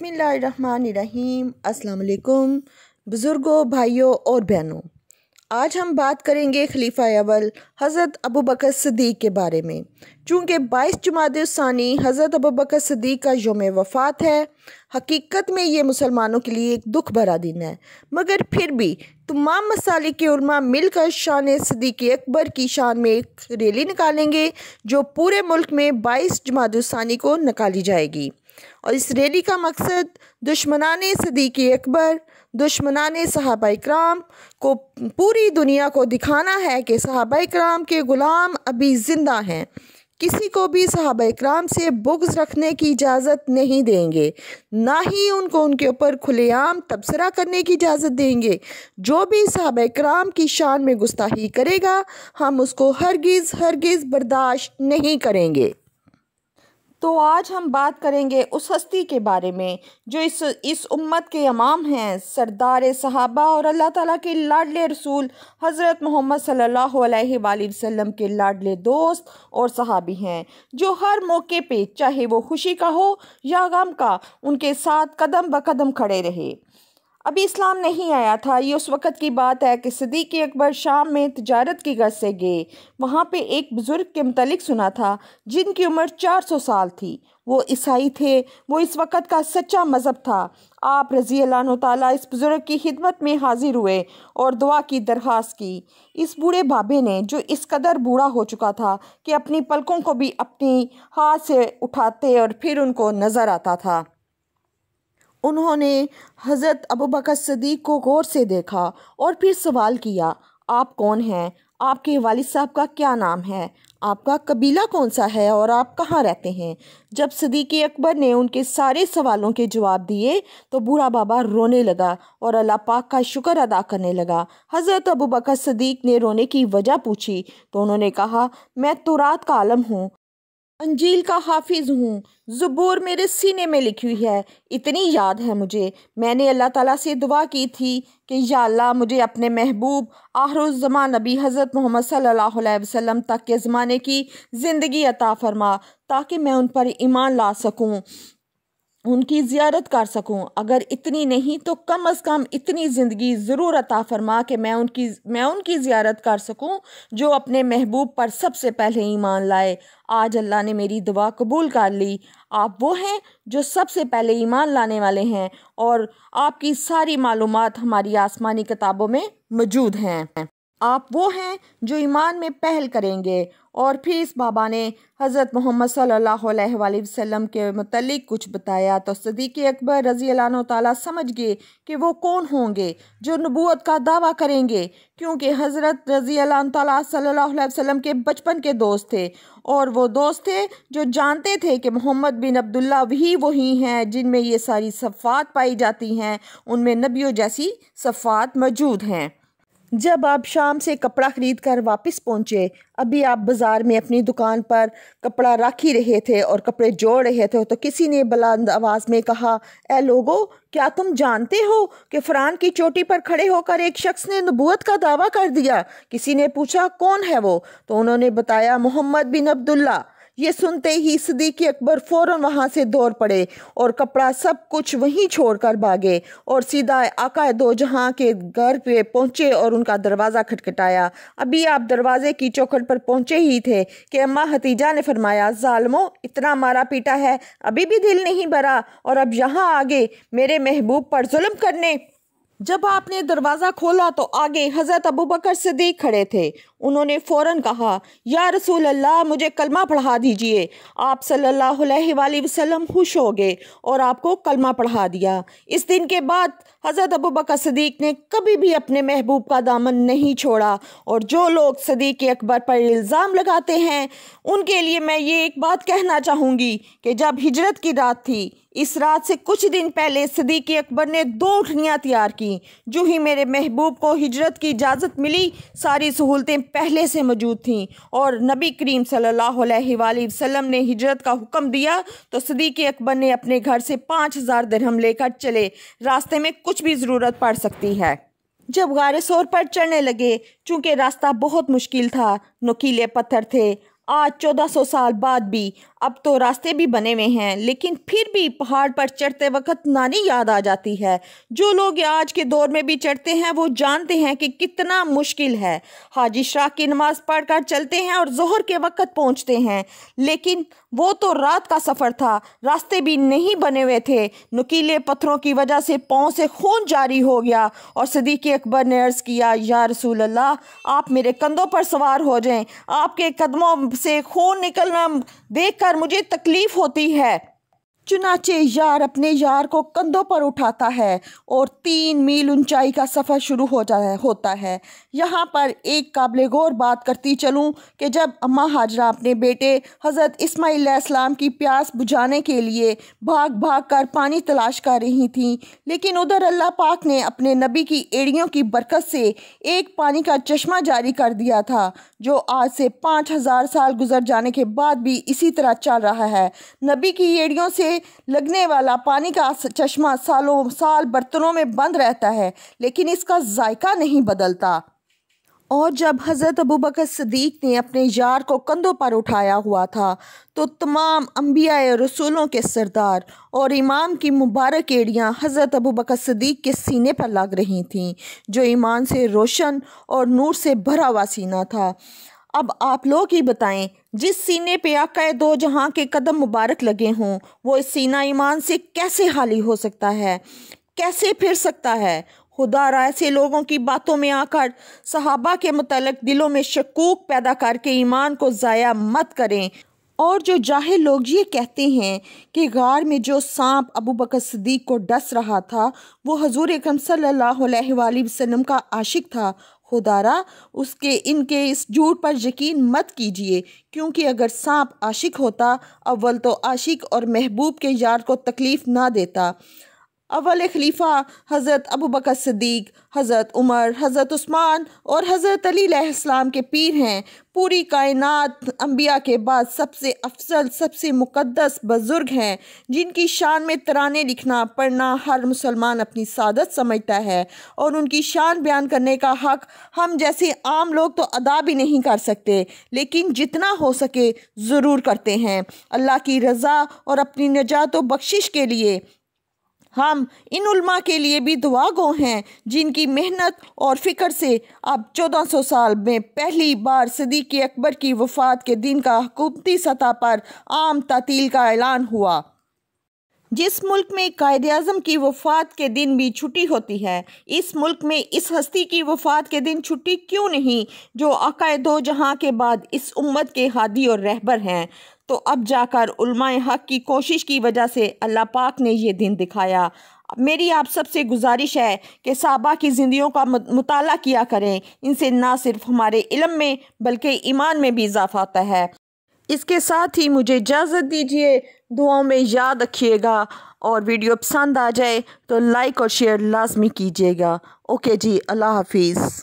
बसमीम अल्लाम बुज़ुर्गों भाइयों और बहनों आज हम बात करेंगे खलीफा अवल हज़रत अबू बकर सदीक के बारे में चूँकि बाईस जुमादानी हज़रत अबू बकर सदीक का योम वफ़ात है हकीकत में ये मुसलमानों के लिए एक दुख भरा दिन है मगर फिर भी तमाम मसाले के उर्मा मिलकर शान सदीक अकबर की शान में एक रैली निकालेंगे जो पूरे मुल्क में बाईस जुमादानी को निकाली जाएगी और इस रैली का मकसद दुश्मनान सदीक अकबर दुश्मनान सहाबा इक्राम को पूरी दुनिया को दिखाना है कि सहाबा इक्राम के ग़ुलाम अभी ज़िंदा हैं किसी को भी सहाबा कराम से बुग्स रखने की इजाज़त नहीं देंगे ना ही उनको उनके ऊपर खुलेआम तबसरा करने की इजाज़त देंगे जो भी सहाबा कराम की शान में गुस्ताही करेगा हम उसको हरगिज़ हरगिज़ बर्दाश्त नहीं करेंगे तो आज हम बात करेंगे उस हस्ती के बारे में जो इस इस उम्मत के इमाम हैं सरदार सहाबा और अल्लाह ताला के लाडले रसूल हज़रत मोहम्मद सल्लल्लाहु अलैहि वसल्लम के लाडले दोस्त और सहाबी हैं जो हर मौके पे चाहे वो खुशी का हो या गम का उनके साथ कदम ब कदम खड़े रहे अभी इस्लाम नहीं आया था ये उस वक़्त की बात है कि सदीक़ अकबर शाम में तजारत की गज से गए वहाँ पे एक बुज़ुर्ग के मतलब सुना था जिनकी उम्र 400 साल थी वो ईसाई थे वो इस वक़्त का सच्चा मज़हब था आप रज़ी ताला इस बुज़ुर्ग की खिदमत में हाजिर हुए और दुआ की दरख्वास्त की इस बूढ़े बाबे ने जो इस कदर बूढ़ा हो चुका था कि अपनी पलकों को भी अपनी हाथ से उठाते और फिर उनको नज़र आता था उन्होंने हज़रत अबू बकर सदीक को गौर से देखा और फिर सवाल किया आप कौन हैं आपके वालिद साहब का क्या नाम है आपका कबीला कौन सा है और आप कहाँ रहते हैं जब सदीक अकबर ने उनके सारे सवालों के जवाब दिए तो बूढ़ा बाबा रोने लगा और अल्लाह पाक का शुक्र अदा करने लगा हज़रत अबू बकर सदीक ने रोने की वजह पूछी तो उन्होंने कहा मैं तुरात तो का आलम हूँ अंजील का हाफिज़ हूँ ज़बूर मेरे सीने में लिखी हुई है इतनी याद है मुझे मैंने अल्लाह ताला से दुआ की थी कि या अल्लाह मुझे अपने महबूब आहरुज़मा नबी हज़रत मोहम्मद सल्लल्लाहु अलैहि वसल्लम तक के ज़माने की ज़िंदगी अता फरमा ताकि मैं उन पर ईमान ला सकूँ उनकी ज़्यारत कर सकूँ अगर इतनी नहीं तो कम अज़ कम इतनी ज़िंदगी ज़रूर अता फरमा कि मैं उनकी मैं उनकी ज़्यारत कर सकूँ जो अपने महबूब पर सबसे पहले ईमान लाए आज अल्लाह ने मेरी दुआ कबूल कर ली आप वो हैं जो सबसे पहले ईमान लाने वाले हैं और आपकी सारी मालूम हमारी आसमानी किताबों में मौजूद हैं आप वो हैं जो ईमान में पहल करेंगे और फिर इस बाबा ने हज़रत मोहम्मद सल्लल्लाहु अलैहि वसल्लम के मतलब कुछ बताया तो सदीक़ अकबर रज़ी अल्लाह ताली समझ गए कि वो कौन होंगे जो नबूत का दावा करेंगे क्योंकि हज़रत रज़ी ताली सल्लल्लाहु अलैहि वसल्लम के बचपन के दोस्त थे और वो दोस्त थे जो जानते थे कि मोहम्मद बिन अब्दुल्ला भी वही हैं जिनमें ये सारी सफ़ात पाई जाती हैं उनमें नबियों जैसी सफ़ात मौजूद हैं जब आप शाम से कपड़ा ख़रीद कर वापस पहुँचे अभी आप बाज़ार में अपनी दुकान पर कपड़ा रख ही रहे थे और कपड़े जोड़ रहे थे तो किसी ने बुलंद आवाज़ में कहा ए लोगो क्या तुम जानते हो कि फ़रान की चोटी पर खड़े होकर एक शख्स ने नबूत का दावा कर दिया किसी ने पूछा कौन है वो तो उन्होंने बताया मोहम्मद बिन अब्दुल्ला ये सुनते ही सदीक अकबर फ़ौर वहाँ से दौड़ पड़े और कपड़ा सब कुछ वहीं छोड़कर भागे और सीधा आका दो जहाँ के घर पे पहुँचे और उनका दरवाज़ा खटखटाया अभी आप दरवाज़े की चौखट पर पहुँचे ही थे कि अम्मा हतीजा ने फरमाया ालमो इतना मारा पीटा है अभी भी दिल नहीं भरा और अब यहाँ आगे मेरे महबूब पर जुल्म करने जब आपने दरवाज़ा खोला तो आगे हज़रत अबू बकर सदीक खड़े थे उन्होंने फ़ौरन कहा या रसूल अल्लाह मुझे कलमा पढ़ा दीजिए आप सल्लल्लाहु अलैहि वसल्लम खुश हो गए और आपको कलमा पढ़ा दिया इस दिन के बाद हज़रत अबू बकर सदीक ने कभी भी अपने महबूब का दामन नहीं छोड़ा और जो लोग सदीक अकबर पर इल्ज़ाम लगाते हैं उनके लिए मैं ये एक बात कहना चाहूँगी कि जब हिजरत की रात थी इस रात से कुछ दिन पहले सदीक अकबर ने दो उठनियाँ तैयार की जो ही मेरे महबूब को हिजरत की इजाज़त मिली सारी सहूलतें पहले से मौजूद थीं और नबी करीम सल्लल्लाहु अलैहि वसल्लम ने हिजरत का हुक्म दिया तो सदीक अकबर ने अपने घर से पाँच हज़ार दरहम लेकर चले रास्ते में कुछ कुछ भी ज़रूरत पड़ सकती है जब गारे सोर पर चढ़ने लगे चूंकि रास्ता बहुत मुश्किल था नकीले पत्थर थे आज 1400 साल बाद भी अब तो रास्ते भी बने हुए हैं लेकिन फिर भी पहाड़ पर चढ़ते वक्त नानी याद आ जाती है जो लोग आज के दौर में भी चढ़ते हैं वो जानते हैं कि कितना मुश्किल है हाजी शाह की नमाज़ पढ़ कर चलते हैं और जोहर के वक्त पहुंचते हैं लेकिन वो तो रात का सफ़र था रास्ते भी नहीं बने हुए थे नुकीले पत्थरों की वजह से पाँव से खून जारी हो गया और सदीक अकबर ने अर्ज़ किया या रसूल अल्लाह आप मेरे कंधों पर सवार हो जाएं आपके कदमों से खून निकलना देख कर मुझे तकलीफ़ होती है चुनाचे यार अपने यार को कंधों पर उठाता है और तीन मील ऊंचाई का सफ़र शुरू हो जा होता है यहाँ पर एक काबिल गौर बात करती चलूँ कि जब अम्मा हाजरा अपने बेटे हज़रत इस्माईल इस्लाम की प्यास बुझाने के लिए भाग भाग कर पानी तलाश कर रही थीं लेकिन उधर अल्लाह पाक ने अपने नबी की एड़ियों की बरकत से एक पानी का चश्मा जारी कर दिया था जो आज से पाँच हज़ार साल गुजर जाने के बाद भी इसी तरह चल रहा है नबी की एड़ियों से से लगने वाला पानी का चश्मा सालों साल बर्तनों में बंद रहता है लेकिन इसका जायका नहीं बदलता और जब हज़रत अबू बकर सदीक ने अपने यार को कंधों पर उठाया हुआ था तो तमाम अम्बिया रसूलों के सरदार और इमाम की मुबारक एड़ियाँ हज़रत अबू बकर सदीक के सीने पर लग रही थीं जो ईमान से रोशन और नूर से भरा हुआ सीना था अब आप लोग ही बताएं जिस सीने पे आका दो जहाँ के कदम मुबारक लगे हों वो इस सीना ईमान से कैसे हाली हो सकता है कैसे फिर सकता है खुदा राय से लोगों की बातों में आकर सहाबा के मतलब दिलों में शकूक पैदा करके ईमान को ज़ाया मत करें और जो जाहिर लोग ये कहते हैं कि गार में जो सांप अबू बकर सदीक को डस रहा था वो हजूर अकम सल्ला अलैहि का आशिक था खुदारा उसके इनके इस झूठ पर यकीन मत कीजिए क्योंकि अगर सांप आशिक होता अव्वल तो आशिक और महबूब के यार को तकलीफ़ ना देता अवल खलीफा हज़रत अबू बकर सदीक हज़रत उमर हज़रत उस्मान और हज़रत अली के पीर हैं पूरी कायनात अम्बिया के बाद सबसे अफसल सबसे मुक़दस बुज़ुर्ग हैं जिनकी शान में तराने लिखना पढ़ना हर मुसलमान अपनी सादत समझता है और उनकी शान बयान करने का हक़ हम जैसे आम लोग तो अदा भी नहीं कर सकते लेकिन जितना हो सके ज़रूर करते हैं अल्लाह की रज़ा और अपनी नजात व बख्शिश के लिए हम इन उल्मा के लिए भी दुआ गो हैं जिनकी मेहनत और फ़िक्र से अब 1400 साल में पहली बार सदी के अकबर की वफात के दिन का हुकूमती सतह पर आम तातील का ऐलान हुआ जिस मुल्क में कायद अजम की वफात के दिन भी छुट्टी होती है इस मुल्क में इस हस्ती की वफात के दिन छुट्टी क्यों नहीं जो आकाए दो जहाँ के बाद इस उम्मत के हादी और रहबर हैं तो अब जाकर उलमाए हक की कोशिश की वजह से अल्लाह पाक ने यह दिन दिखाया मेरी आप सबसे गुजारिश है कि साबा की ज़िंदगियों का मुताला किया करें इनसे ना सिर्फ हमारे इलम में बल्कि ईमान में भी इजाफ़ा आता है इसके साथ ही मुझे इजाज़त दीजिए दुआओं में याद रखिएगा और वीडियो पसंद आ जाए तो लाइक और शेयर लाजमी कीजिएगा ओके जी अल्लाह हाफिज़